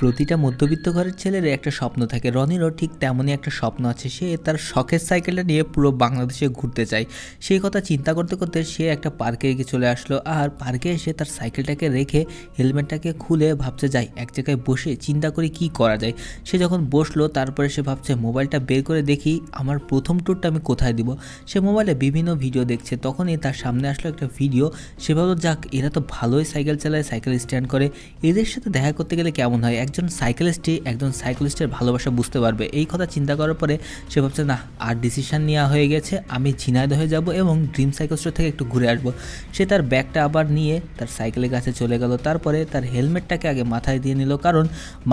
প্রতিটা মধ্যবিত্ত ঘরের ছেলের একটা স্বপ্ন থাকে রনিরও ঠিক তেমনই একটা স্বপ্ন আছে সে তার শখের সাইকেলটা নিয়ে পুরো বাংলাদেশে ঘুরতে চায় সেই কথা চিন্তা করতে করতে সে একটা পার্কে গিয়ে চলে আসলো আর পার্কে এসে তার সাইকেলটাকে রেখে হেলমেটটাকে খুলে ভাবছে যায় এক জায়গায় বসে চিন্তা করে কি করা যায় সে যখন বসলো তারপরে সে ভাবছে মোবাইলটা বের করে দেখি আমার প্রথম ট্যুরটা আমি কোথায় দিব সে মোবাইলে বিভিন্ন ভিডিও দেখছে তখনই তার সামনে আসলো একটা ভিডিও সে ভাবলো যাক এরা তো ভালোই সাইকেল চালায় সাইকেল স্ট্যান্ড করে এদের সাথে দেখা করতে গেলে কেমন হয় একজন সাইকেলিস্টই একজন সাইকেলিস্টের ভালোবাসা বুঝতে পারবে এই কথা চিন্তা করার পরে সে ভাবছে না আর ডিসিশান নেওয়া হয়ে গেছে আমি হয়ে যাব এবং ড্রিম সাইকেল স্টোর থেকে একটু ঘুরে আসবো সে তার ব্যাগটা আবার নিয়ে তার সাইকেলের কাছে চলে গেল তারপরে তার হেলমেটটাকে আগে মাথায় দিয়ে নিল কারণ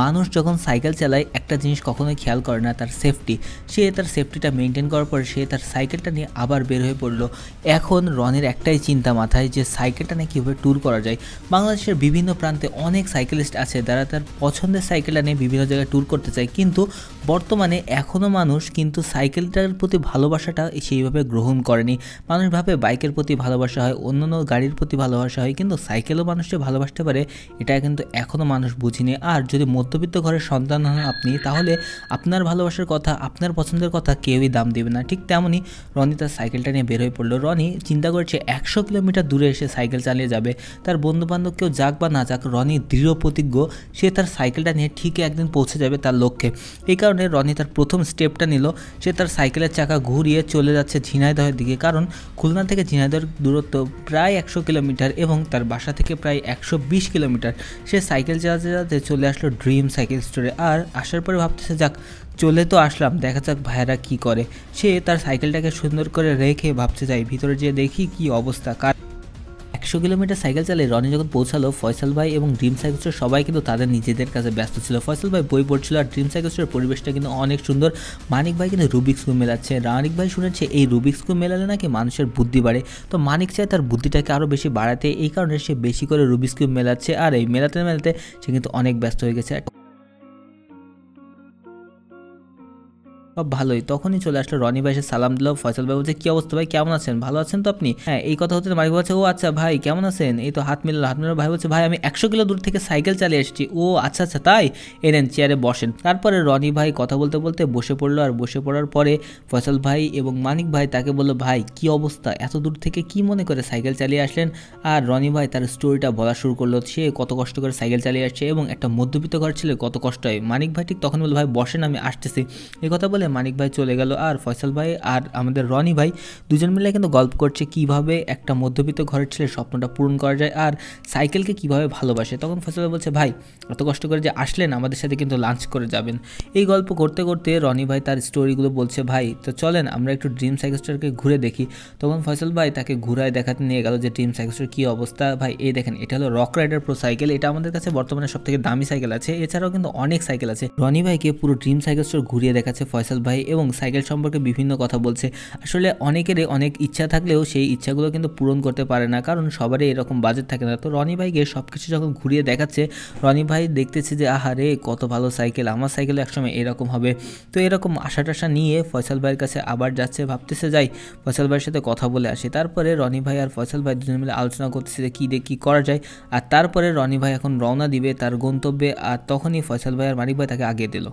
মানুষ যখন সাইকেল চালায় একটা জিনিস কখনোই খেয়াল করে না তার সেফটি সে তার সেফটিটা মেনটেন করার পরে সে তার সাইকেলটা নিয়ে আবার বের হয়ে পড়লো এখন রনের একটাই চিন্তা মাথায় যে সাইকেলটা নিয়ে কীভাবে ট্যুর করা যায় বাংলাদেশের বিভিন্ন প্রান্তে অনেক সাইকেলিস্ট আছে যারা তার পছন্দ পছন্দের সাইকেলটা নিয়ে বিভিন্ন জায়গায় ট্যুর করতে চায় কিন্তু বর্তমানে এখনও মানুষ কিন্তু সাইকেলটার প্রতি ভালোবাসাটা সেইভাবে গ্রহণ করেনি মানুষ ভাবে বাইকের প্রতি ভালোবাসা হয় অন্যান্য গাড়ির প্রতি ভালোবাসা হয় কিন্তু সাইকেলও মানুষকে ভালোবাসতে পারে এটা কিন্তু এখনও মানুষ বুঝিনি আর যদি মধ্যবিত্ত ঘরের সন্তান হন আপনি তাহলে আপনার ভালোবাসার কথা আপনার পছন্দের কথা কেউই দাম দেবে না ঠিক তেমনই রনি তার সাইকেলটা নিয়ে বের হয়ে পড়লো রনি চিন্তা করেছে একশো কিলোমিটার দূরে এসে সাইকেল চালিয়ে যাবে তার বন্ধুবান্ধব কেউ যাক বা না যাক রনি দৃঢ় প্রতিজ্ঞ সে তার সাইকেল সাইকেলটা নিয়ে ঠিকই একদিন পৌঁছে যাবে তার লক্ষ্যে এই কারণে রনি তার প্রথম স্টেপটা নিল সে তার সাইকেলের চাকা ঘুরিয়ে চলে যাচ্ছে ঝিনাইদহের দিকে কারণ খুলনা থেকে ঝিনাইদহের দূরত্ব প্রায় একশো কিলোমিটার এবং তার বাসা থেকে প্রায় একশো বিশ কিলোমিটার সে সাইকেল চালাতে চালাতে চলে আসলো ড্রিম সাইকেল স্টোরে আর আসার পরে ভাবতেছে যাক চলে তো আসলাম দেখা যাক ভাইয়েরা কী করে সে তার সাইকেলটাকে সুন্দর করে রেখে ভাবতে যায় ভিতরে যেয়ে দেখি কি অবস্থা কার একশো কিলোমিটার সাইকেল চালিয়ে রনি যখন পৌঁছালো ফয়সাল ভাই এবং ড্রিম সাইকেস্টার সবাই কিন্তু তাদের নিজেদের কাছে ব্যস্ত ছিল ফয়সাল ভাই বই পড়ছিল আর ড্রিম সাইকেলসের পরিবেশটা কিন্তু অনেক সুন্দর মানিক ভাই কিন্তু রুবিক্স কিউব মেলাচ্ছে রানিক ভাই শুনেছে এই রুবিক্স কিউব মেলালে নাকি মানুষের বুদ্ধি বাড়ে তো মানিক চায় তার বুদ্ধিটাকে আরও বেশি বাড়াতে এই কারণে সে বেশি করে রুবিক্স কিউব মেলাচ্ছে আর এই মেলাতে মেলাতে সে কিন্তু অনেক ব্যস্ত হয়ে গেছে ভালোই তখনই চলে আসলো রনি ভাই এসে সালাম দিল ফয়সাল ভাই বলছে কি অবস্থা ভাই কেমন আছেন ভালো আছেন তো আপনি হ্যাঁ এই কথা হচ্ছে মালিক বলছে ও আচ্ছা ভাই কেমন আছেন এই তো হাত মিলল হাত মিলল ভাই বলছে ভাই আমি একশো কিলো দূর থেকে সাইকেল চালিয়ে এসেছি ও আচ্ছা আচ্ছা তাই এনেন চেয়ারে বসেন তারপরে রনি ভাই কথা বলতে বলতে বসে পড়লো আর বসে পড়ার পরে ফয়সাল ভাই এবং মানিক ভাই তাকে বললো ভাই কি অবস্থা এত দূর থেকে কি মনে করে সাইকেল চালিয়ে আসলেন আর রনি ভাই তার স্টোরিটা বলা শুরু করলো সে কত কষ্ট করে সাইকেল চালিয়ে আসছে এবং একটা মধ্যবিত্ত ঘর ছিল কত কষ্ট হয় মানিক ভাই ঠিক তখন বললো ভাই বসেন আমি আসতেছি এই কথা বলে মানিক ভাই চলে গেল আর ফয়সাল ভাই আর আমাদের রনি ভাই দুজন মিলে কিন্তু গল্প করছে কিভাবে একটা মধ্যবিত্ত ঘরের ছেলে স্বপ্নটা পূরণ করা যায় আর সাইকেলকে কিভাবে ভালোবাসে তখন ফয়সাল ভাই বলছে ভাই অত কষ্ট করে যে আসলেন আমাদের সাথে কিন্তু লাঞ্চ করে যাবেন এই গল্প করতে করতে রনি ভাই তার স্টোরিগুলো বলছে ভাই তো চলেন আমরা একটু ড্রিম সাইকেস্টারকে ঘুরে দেখি তখন ফয়সাল ভাই তাকে ঘুরায় দেখাতে নিয়ে গেল যে ড্রিম সাইকেস্টার কী অবস্থা ভাই এই দেখেন এটা হলো রক রাইডার প্রো সাইকেল এটা আমাদের কাছে বর্তমানে সব থেকে দামি সাইকেল আছে এছাড়াও কিন্তু অনেক সাইকেল আছে রনি ভাইকে পুরো ড্রিম সাইকেল স্টোর ঘুরিয়ে দেখাচ্ছে ফয়সাল রাসেল ভাই এবং সাইকেল সম্পর্কে বিভিন্ন কথা বলছে আসলে অনেকেরই অনেক ইচ্ছা থাকলেও সেই ইচ্ছাগুলো কিন্তু পূরণ করতে পারে না কারণ সবারই এরকম বাজেট থাকে না তো রনি ভাইকে সব কিছু যখন ঘুরিয়ে দেখাচ্ছে রনি ভাই দেখতেছে যে আহা রে কত ভালো সাইকেল আমার সাইকেল একসময় এরকম হবে তো এরকম আশা টাশা নিয়ে ফয়সাল ভাইয়ের কাছে আবার যাচ্ছে ভাবতেছে যাই ফয়সাল ভাইয়ের সাথে কথা বলে আসে তারপরে রনি ভাই আর ফয়সাল ভাই দুজন মিলে আলোচনা করতেছে যে কী দিয়ে কী করা যায় আর তারপরে রনি ভাই এখন রওনা দিবে তার গন্তব্যে আর তখনই ফয়সাল ভাই আর মানিক ভাই তাকে আগিয়ে দিল